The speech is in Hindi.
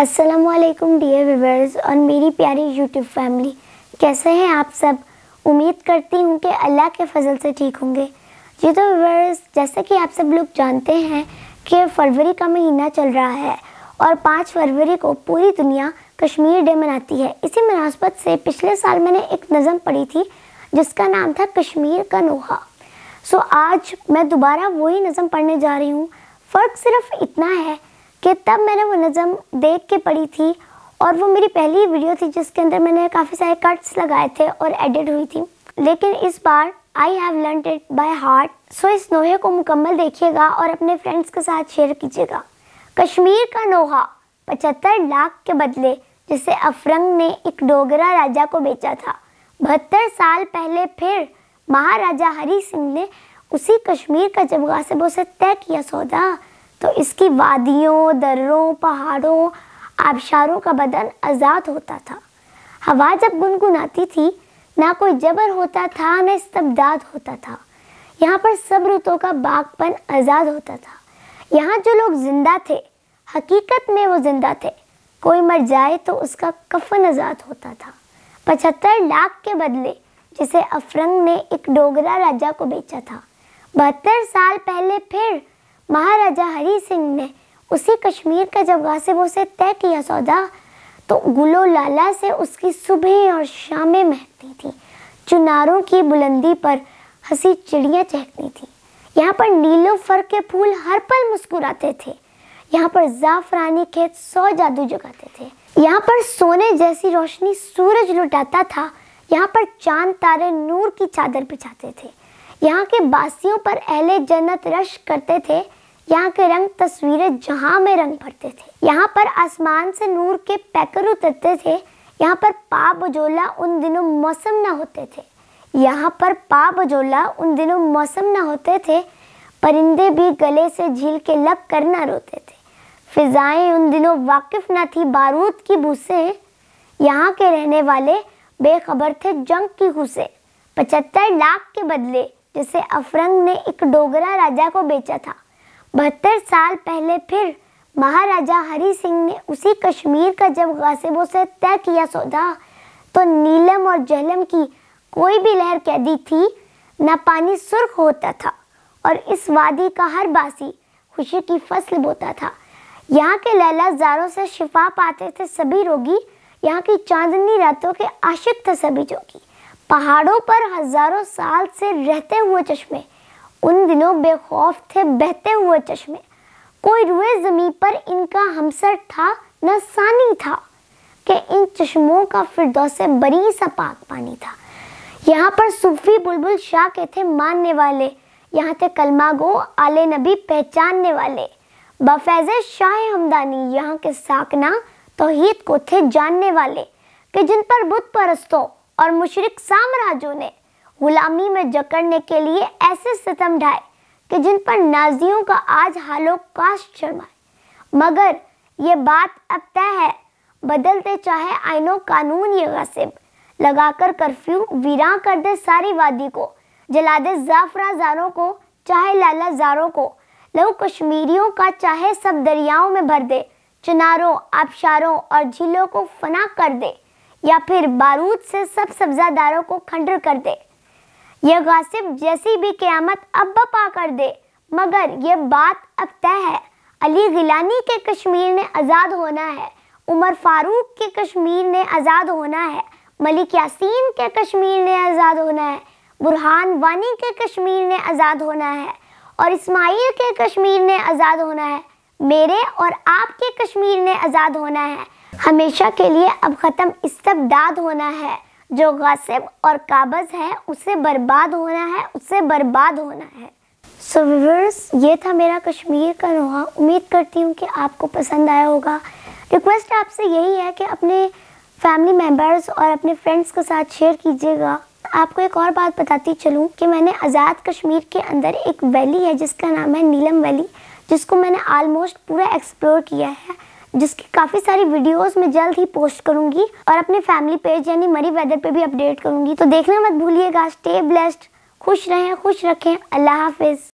असलम डियर व्यूवर्स और मेरी प्यारी यूट्यूब फैमिली कैसे हैं आप सब उम्मीद करती हूँ कि अल्लाह के फजल से ठीक होंगे जी तो व्यूवर्स जैसा कि आप सब लोग जानते हैं कि फरवरी का महीना चल रहा है और पाँच फरवरी को पूरी दुनिया कश्मीर डे मनाती है इसी मुनासबत से पिछले साल मैंने एक नज़म पढ़ी थी जिसका नाम था कश्मीर का नोहा सो आज मैं दोबारा वही नज़म पढ़ने जा रही हूँ फ़र्क सिर्फ इतना है कि तब मैंने वो नज़म देख के पढ़ी थी और वो मेरी पहली वीडियो थी जिसके अंदर मैंने काफ़ी सारे कट्स लगाए थे और एडिट हुई थी लेकिन इस बार I have learn it by heart so इस नोहे को मुकम्मल देखिएगा और अपने फ्रेंड्स के साथ शेयर कीजिएगा कश्मीर का नोहा पचहत्तर लाख के बदले जिसे अफरंग ने एक डोगरा राजा को बेचा था बहत्तर साल पहले फिर महाराजा हरी सिंह ने उसी कश्मीर का जब गासिब से तय किया सौदा तो इसकी वादियों दर्रों पहाड़ों आबशारों का बदन आज़ाद होता था हवा जब गुनगुनाती थी ना कोई जबर होता था ना इस्तबदाद होता था यहाँ पर सब रुतों का बागपन आज़ाद होता था यहाँ जो लोग ज़िंदा थे हकीकत में वो ज़िंदा थे कोई मर जाए तो उसका कफन आज़ाद होता था पचहत्तर लाख के बदले जिसे अफरंग ने एक डोगरा राजा को बेचा था बहत्तर साल पहले फिर महाराजा हरी सिंह ने उसी कश्मीर का जब गासिब से तय किया सौदा तो गुलो लाला से उसकी सुबह और शामें महकती थी चुनारों की बुलंदी पर हंसी चिड़ियाँ चहकती थी यहाँ पर नीलो फर के फूल हर पल मुस्कुराते थे यहाँ पर जाफरानी खेत सौ जादू जगाते थे यहाँ पर सोने जैसी रोशनी सूरज लुटाता था यहाँ पर चांद तारे नूर की चादर बिछाते थे यहाँ के बासियों पर अहले जन्नत रश करते थे यहाँ के रंग तस्वीरें जहाँ में रंग भरते थे यहाँ पर आसमान से नूर के पैकर उतरते थे यहाँ पर पा बजोला उन दिनों मौसम ना होते थे यहाँ पर पा बजोला उन दिनों मौसम ना होते थे परिंदे भी गले से झील के लग कर ना रोते थे फिजाएं उन दिनों वाकिफ ना थी बारूद की भूसे यहाँ के रहने वाले बेखबर थे जंग की हुसे पचहत्तर लाख के बदले जिसे अफरंग ने एक डोगरा राजा को बेचा था बहत्तर साल पहले फिर महाराजा हरि सिंह ने उसी कश्मीर का जब गासिबों से तय किया सौदा तो नीलम और जहलम की कोई भी लहर कैदी थी ना पानी सुर्ख होता था और इस वादी का हर बासी खुशी की फसल बोता था यहाँ के लैला जारों से शिफा पाते थे सभी रोगी यहाँ की चांदनी रातों के आशिक थे सभी जोगी पहाड़ों पर हजारों साल से रहते हुए चश्मे उन दिनों बेखौफ थे बहते हुए चश्मे कोई रुए जमी पर इनका हमसर था न सानी था कि इन चश्मों का फिरदौ से सा पाक पानी था यहाँ पर सूफी बुलबुल शाह के थे मानने वाले यहाँ थे कलमा गो आले नबी पहचानने वाले बफैज शाह हमदानी यहाँ के साकना तोहहीद को थे जानने वाले कि जिन पर बुत परस्तों और मुशरक साम्राज्यों ने गुलामी में जकड़ने के लिए ऐसे सितम ढाए कि जिन पर नाजियों का आज हालो काश शर्माए मगर ये बात अब तय है बदलते चाहे आइनों कानून ये गसिब लगाकर कर्फ्यू वीरां कर दे सारी वादी को जला दे जाफरा जारों को चाहे लाला जारों को लहू कश्मीरियों का चाहे सब दरियाओं में भर दे चिनारों आबशारों और झीलों को फना कर दे या फिर बारूद से सब सब्जादारों को खंडर कर दे यह गासिब जैसी भी क़यामत अब बपा कर दे मगर यह बात अब तय है अली गिलानी के कश्मीर ने आज़ाद होना है उमर फारूक के कश्मीर ने आज़ाद होना है मलिक यासीन के कश्मीर ने आज़ाद होना है बुरहान वानी के कश्मीर ने आज़ाद होना है और इस्माइल के कश्मीर ने आज़ाद होना है मेरे और आपके कश्मीर ने आज़ाद होना है हमेशा के लिए अब ख़त्म इस्तबदाद होना है जो गासिब और काबज है उसे बर्बाद होना है उसे बर्बाद होना है सो so, ये था मेरा कश्मीर का नोहा उम्मीद करती हूँ कि आपको पसंद आया होगा रिक्वेस्ट आपसे यही है कि अपने फैमिली मेम्बर्स और अपने फ्रेंड्स के साथ शेयर कीजिएगा आपको एक और बात बताती चलूँ कि मैंने आज़ाद कश्मीर के अंदर एक वैली है जिसका नाम है नीलम वैली जिसको मैंने आलमोस्ट पूरा एक्सप्लोर किया है जिसकी काफ़ी सारी वीडियोस मैं जल्द ही पोस्ट करूंगी और अपने फैमिली पेज यानी मरी वेदर पे भी अपडेट करूंगी तो देखना मत भूलिएगा स्टे ब्लेस्ड खुश रहें खुश रखें अल्लाह हाफिज़